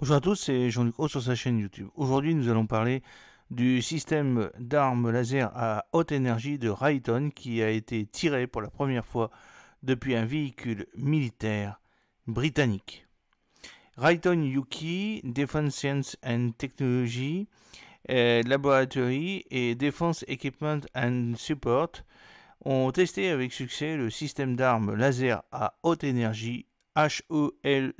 Bonjour à tous, c'est Jean-Luc O sur sa chaîne YouTube. Aujourd'hui, nous allons parler du système d'armes laser à haute énergie de Raytheon qui a été tiré pour la première fois depuis un véhicule militaire britannique. Raytheon Yuki Defense Science and Technology euh, Laboratory et Defense Equipment and Support ont testé avec succès le système d'armes laser à haute énergie HELWS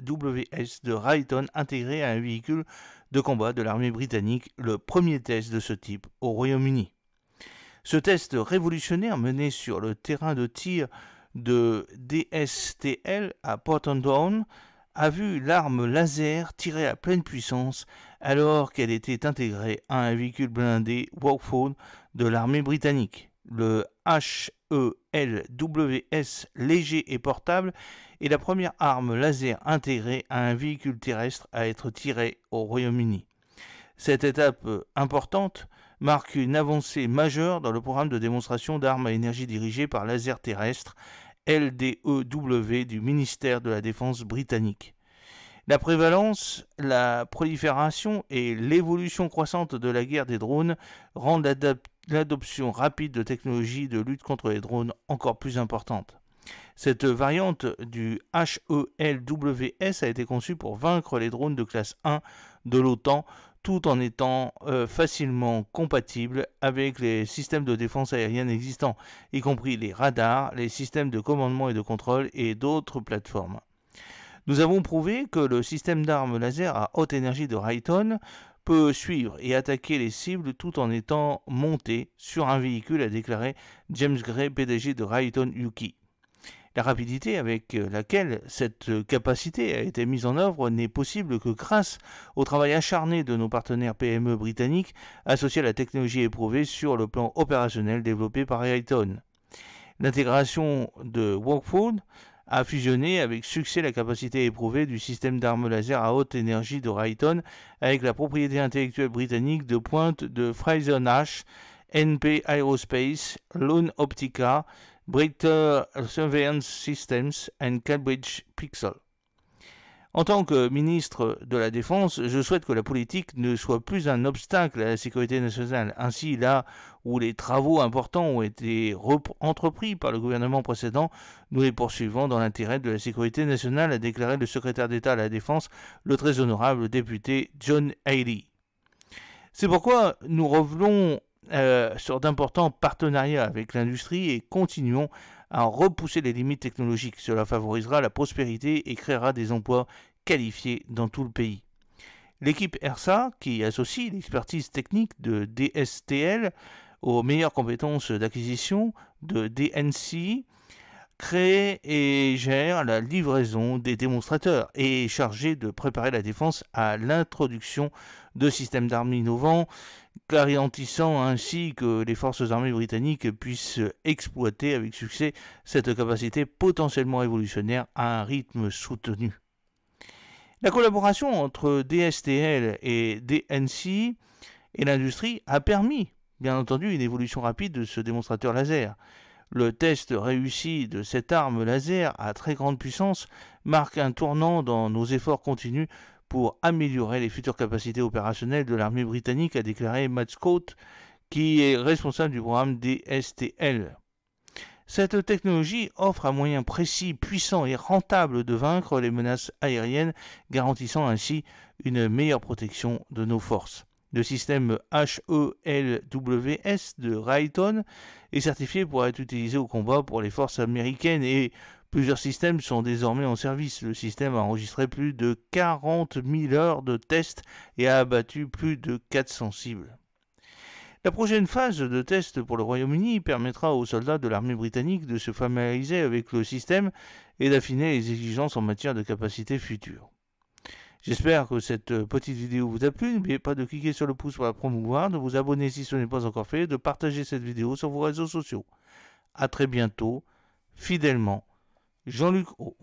de Raytheon intégré à un véhicule de combat de l'armée britannique, le premier test de ce type au Royaume-Uni. Ce test révolutionnaire mené sur le terrain de tir de DSTL à Porton a vu l'arme laser tirée à pleine puissance alors qu'elle était intégrée à un véhicule blindé Walkford de l'armée britannique. Le HELWS. LWS léger et portable est la première arme laser intégrée à un véhicule terrestre à être tirée au Royaume-Uni. Cette étape importante marque une avancée majeure dans le programme de démonstration d'armes à énergie dirigée par laser terrestre LDEW du ministère de la Défense britannique. La prévalence, la prolifération et l'évolution croissante de la guerre des drones rendent l'adoption rapide de technologies de lutte contre les drones encore plus importante. Cette variante du HELWS a été conçue pour vaincre les drones de classe 1 de l'OTAN tout en étant euh, facilement compatible avec les systèmes de défense aérienne existants, y compris les radars, les systèmes de commandement et de contrôle et d'autres plateformes. Nous avons prouvé que le système d'armes laser à haute énergie de Raytheon suivre et attaquer les cibles tout en étant monté sur un véhicule, a déclaré James Gray, PDG de Rayton Yuki. La rapidité avec laquelle cette capacité a été mise en œuvre n'est possible que grâce au travail acharné de nos partenaires PME britanniques associés à la technologie éprouvée sur le plan opérationnel développé par Rayton. L'intégration de Workfood a fusionné avec succès la capacité éprouvée du système d'armes laser à haute énergie de Raytheon avec la propriété intellectuelle britannique de pointe de Fraser Nash, NP Aerospace, Lone Optica, Brit Surveillance Systems and Cambridge Pixel. En tant que ministre de la Défense, je souhaite que la politique ne soit plus un obstacle à la sécurité nationale. Ainsi, là où les travaux importants ont été entrepris par le gouvernement précédent, nous les poursuivons dans l'intérêt de la sécurité nationale, a déclaré le secrétaire d'État à la Défense, le très honorable député John Haley. C'est pourquoi nous revenons euh, sur d'importants partenariats avec l'industrie et continuons à repousser les limites technologiques. Cela favorisera la prospérité et créera des emplois qualifiés dans tout le pays. L'équipe ERSA, qui associe l'expertise technique de DSTL aux meilleures compétences d'acquisition de DNC, crée et gère la livraison des démonstrateurs et est chargée de préparer la défense à l'introduction de systèmes d'armes innovants, garantissant ainsi que les forces armées britanniques puissent exploiter avec succès cette capacité potentiellement révolutionnaire à un rythme soutenu. La collaboration entre DSTL et DNC et l'industrie a permis, bien entendu, une évolution rapide de ce démonstrateur laser. Le test réussi de cette arme laser à très grande puissance marque un tournant dans nos efforts continus pour améliorer les futures capacités opérationnelles de l'armée britannique, a déclaré Matt Scott, qui est responsable du programme DSTL. Cette technologie offre un moyen précis, puissant et rentable de vaincre les menaces aériennes, garantissant ainsi une meilleure protection de nos forces. Le système HELWS de Raytheon est certifié pour être utilisé au combat pour les forces américaines et plusieurs systèmes sont désormais en service. Le système a enregistré plus de 40 000 heures de tests et a abattu plus de 400 cibles. La prochaine phase de test pour le Royaume-Uni permettra aux soldats de l'armée britannique de se familiariser avec le système et d'affiner les exigences en matière de capacité futures. J'espère que cette petite vidéo vous a plu. N'oubliez pas de cliquer sur le pouce pour la promouvoir, de vous abonner si ce n'est pas encore fait, de partager cette vidéo sur vos réseaux sociaux. A très bientôt, fidèlement, Jean-Luc O.